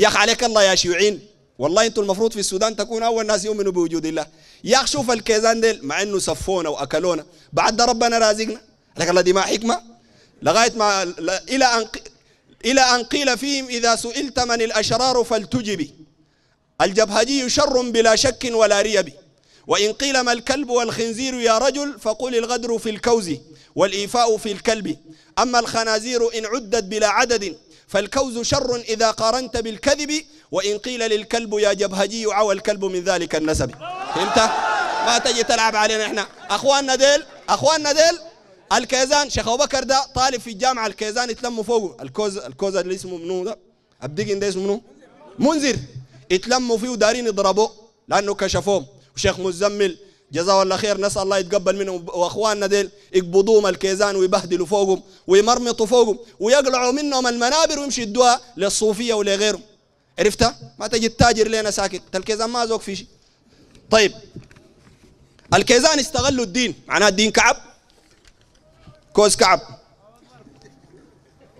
يا اخي عليك الله يا شيوعين والله انتم المفروض في السودان تكون اول ناس يؤمنوا بوجود الله يا اخي شوف الكيزان ديل مع انه سفونا واكلونا بعد ده ربنا رازقنا لكن الله دي ما حكمه لغايه ما الى ان الى ان قيل فيهم اذا سئلت من الاشرار فلتجبي الجبهجي شر بلا شك ولا ريب وان قيل ما الكلب والخنزير يا رجل فقل الغدر في الكوز والايفاء في الكلب اما الخنازير ان عدت بلا عدد فالكوز شر إذا قارنت بالكذب وإن قيل للكلب يا جبهجي عوى الكلب من ذلك النسب فهمت؟ ما تجي تلعب علينا احنا اخواننا ديل اخواننا ديل الكيزان شيخ ابو بكر ده طالب في الجامعه الكيزان يتلموا فوقه الكوز الكوز اللي اسمه منو ده الدقن ده اسمه منو منذر يتلموا فيه ودارين يضربوه لانه كشفوه وشيخ مزمل جزاه الله خير نسأل الله يتقبل منهم وأخواننا ديل يقبضوهم الكيزان ويبهدلوا فوقهم ويمرمطوا فوقهم ويقلعوا منهم المنابر ويمشي يدوها للصوفية ولغيرهم عرفتها؟ ما تجي التاجر لنا ساكت الكيزان ما زوق في شيء طيب الكيزان استغلوا الدين معناها الدين كعب كوز كعب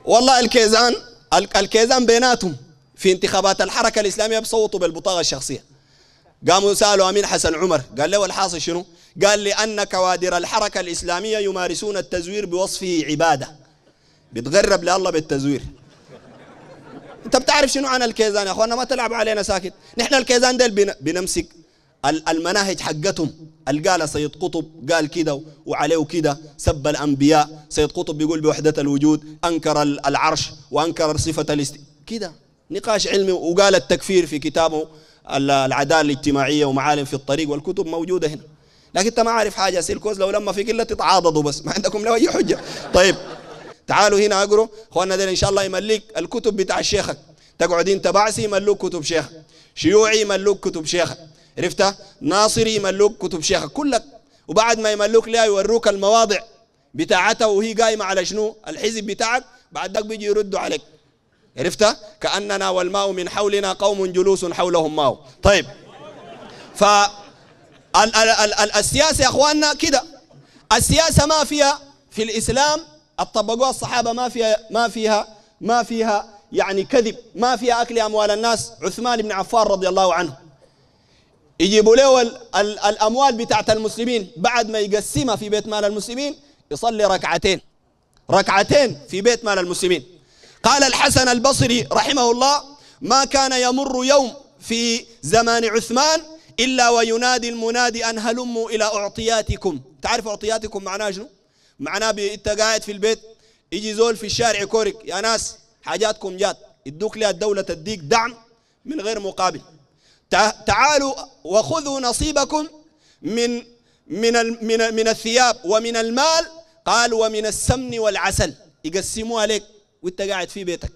والله الكيزان الكيزان بيناتهم في انتخابات الحركة الإسلامية بصوتوا بالبطاقة الشخصية قاموا سالوا امين حسن عمر قال له والحاصل شنو؟ قال لان كوادر الحركه الاسلاميه يمارسون التزوير بوصفه عباده بتغرب لله بالتزوير انت بتعرف شنو عن الكيزان يا اخوانا ما تلعبوا علينا ساكت نحن الكيزان ديل بنمسك المناهج حقتهم قال سيد قطب قال كده وعليه كده سب الانبياء سيد قطب بيقول بوحده الوجود انكر العرش وانكر صفه الاست كده نقاش علمي وقال التكفير في كتابه العداله الاجتماعيه ومعالم في الطريق والكتب موجوده هنا لكن انت ما عارف حاجه سيلكوز لو لما في قله تتعاضدوا بس ما عندكم لو اي حجه طيب تعالوا هنا اقروا اخواننا دين ان شاء الله يمليك الكتب بتاع شيخك تقعد انت بعسي يملوك كتب شيخك شيوعي يملوك كتب شيخك عرفتها ناصري يملوك كتب شيخك كلك وبعد ما يملوك لها يوروك المواضع بتاعتها وهي قايمه على شنو الحزب بتاعك بعد ذاك بيجي يردوا عليك عرفتها كأننا والماء من حولنا قوم جلوس حولهم ماء طيب ف ال ال ال السياسة يا أخواننا كده السياسة ما فيها في الإسلام الطبقوا الصحابة ما فيها ما فيها ما فيها يعني كذب ما فيها أكل أموال الناس عثمان بن عفان رضي الله عنه يجيبوا له ال ال الأموال بتاعت المسلمين بعد ما يقسمها في بيت مال المسلمين يصلي ركعتين ركعتين في بيت مال المسلمين قال الحسن البصري رحمه الله ما كان يمر يوم في زمان عثمان إلا وينادي المنادي أن هلموا إلى أعطياتكم تعرف أعطياتكم معناه شنو؟ معناه أنت قاعد في البيت يجي زول في الشارع كورك يا ناس حاجاتكم جات يدوك لها الدولة تديك دعم من غير مقابل تعالوا وخذوا نصيبكم من من من من الثياب ومن المال قال ومن السمن والعسل يقسموها لك وانت قاعد في بيتك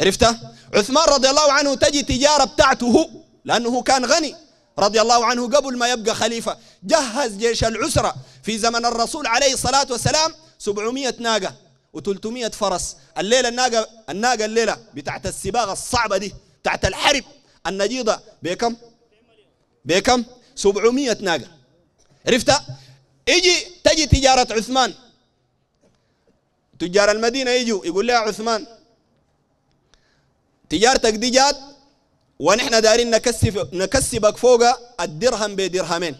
عرفتها عثمان رضي الله عنه تجي تجارة بتاعته لأنه هو كان غني رضي الله عنه قبل ما يبقى خليفة جهز جيش العسرة في زمن الرسول عليه الصلاة والسلام 700 ناقة و300 فرس الليلة الناقة الناقة الليلة بتاعت السباغة الصعبة دي بتاعت الحرب النجيضة بكم بكم 700 ناقة عرفتها يجي تجي تجارة عثمان تجار المدينة يجوا يقول لها عثمان تجارتك دي جات ونحن دارين نكسب نكسبك فوق الدرهم بدرهمين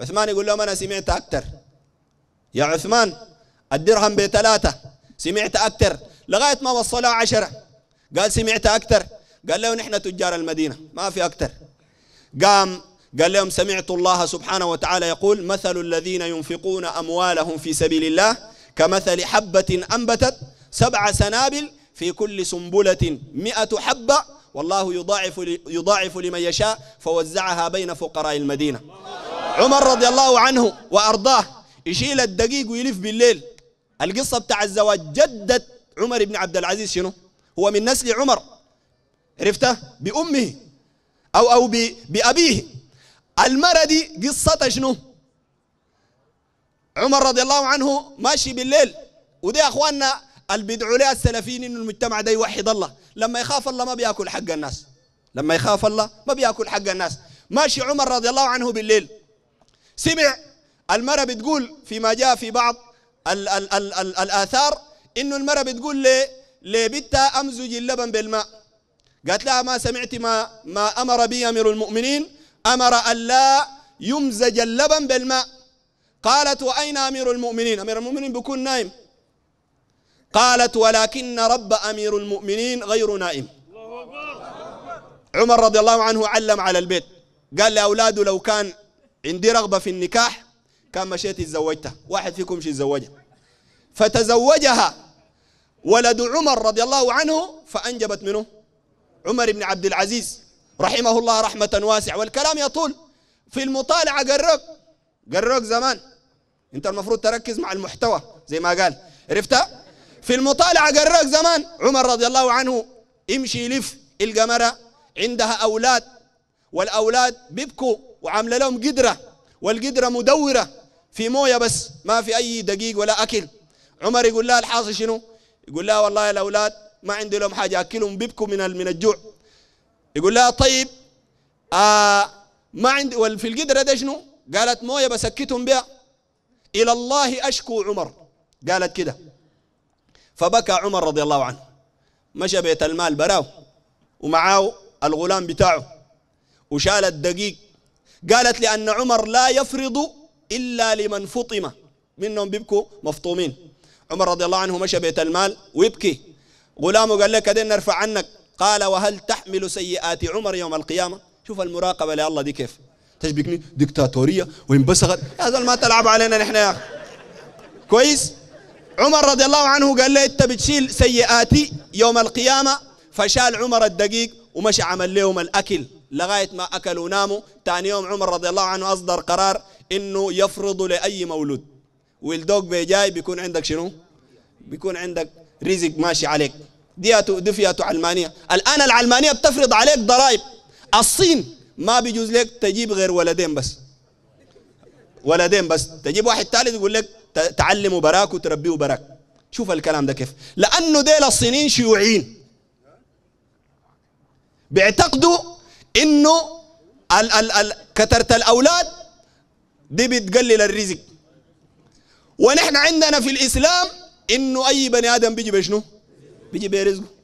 عثمان يقول لهم أنا سمعت أكثر يا عثمان الدرهم بثلاثة سمعت أكثر لغاية ما وصلوا عشرة قال سمعت أكثر قال له نحن تجار المدينة ما في أكثر قام قال لهم سمعت الله سبحانه وتعالى يقول مثل الذين ينفقون أموالهم في سبيل الله كمثل حبة أنبتت سبع سنابل في كل سنبلة مئة حبة والله يضاعف يضاعف لمن يشاء فوزعها بين فقراء المدينة عمر رضي الله عنه وأرضاه يشيل الدقيق ويلف بالليل القصة بتاع الزواج جدة عمر بن عبد العزيز شنو هو من نسل عمر عرفته بأمه أو أو بأبيه المرة دي قصتها شنو عمر رضي الله عنه ماشي بالليل ودي يا اخواننا البدعوا لها السلفيين انه المجتمع ده يوحد الله لما يخاف الله ما بياكل حق الناس لما يخاف الله ما بياكل حق الناس ماشي عمر رضي الله عنه بالليل سمع المرأة بتقول فيما جاء في بعض ال ال ال الـ الآثار إنه المرأة بتقول لي لبتها أمزج اللبن بالماء قالت لها ما سمعت ما ما أمر بي أمير المؤمنين أمر أن لا يمزج اللبن بالماء قالت وأين أمير المؤمنين أمير المؤمنين بيكون نايم قالت ولكن رب أمير المؤمنين غير نائم عمر رضي الله عنه علم على البيت قال لأولاده لو كان عندي رغبة في النكاح كان مشيت تزوجتها واحد فيكم شي تزوجها فتزوجها ولد عمر رضي الله عنه فأنجبت منه عمر بن عبد العزيز رحمه الله رحمة واسعة والكلام يطول في المطالعة قرق جروك زمان انت المفروض تركز مع المحتوى زي ما قال عرفتها في المطالعه جروك زمان عمر رضي الله عنه يمشي يلف يلقى مرأة عندها اولاد والاولاد بيبكوا وعامله لهم قدره والقدره مدوره في مويه بس ما في اي دقيق ولا اكل عمر يقول لها الحاصل شنو يقول لها والله الاولاد ما عندي لهم حاجه اكلهم بيبكوا من من الجوع يقول لها طيب آه ما عندي وفي القدره ده شنو قالت مويه بسكتهم بها الى الله اشكو عمر قالت كده فبكى عمر رضي الله عنه مشى بيت المال براو ومعاه الغلام بتاعه وشال الدقيق قالت لأن عمر لا يفرض إلا لمن فطم منهم بيبكوا مفطومين عمر رضي الله عنه مشى بيت المال ويبكي غلامه قال لك كده نرفع عنك قال وهل تحمل سيئات عمر يوم القيامة شوف المراقبة لله دي كيف تشبكني دكتاتوريه وانبسخت يا زلمه ما تلعب علينا نحن يا اخي كويس عمر رضي الله عنه قال له انت بتشيل سيئاتي يوم القيامه فشال عمر الدقيق ومشى عمل لهم الاكل لغايه ما اكلوا وناموا ثاني يوم عمر رضي الله عنه اصدر قرار انه يفرض لاي مولود والدوق بيجاي بيكون عندك شنو؟ بيكون عندك رزق ماشي عليك دياته دفياته علمانيه الان العلمانيه بتفرض عليك ضرائب الصين ما بيجوز لك تجيب غير ولدين بس ولدين بس تجيب واحد ثالث يقول لك تعلمه براك وتربيه براك شوف الكلام ده كيف لانه ديل الصينيين شيوعيين بيعتقدوا انه ال ال ال كثره الاولاد دي بتقلل الرزق ونحن عندنا في الاسلام انه اي بني ادم بيجي بشنو بيجي برزقه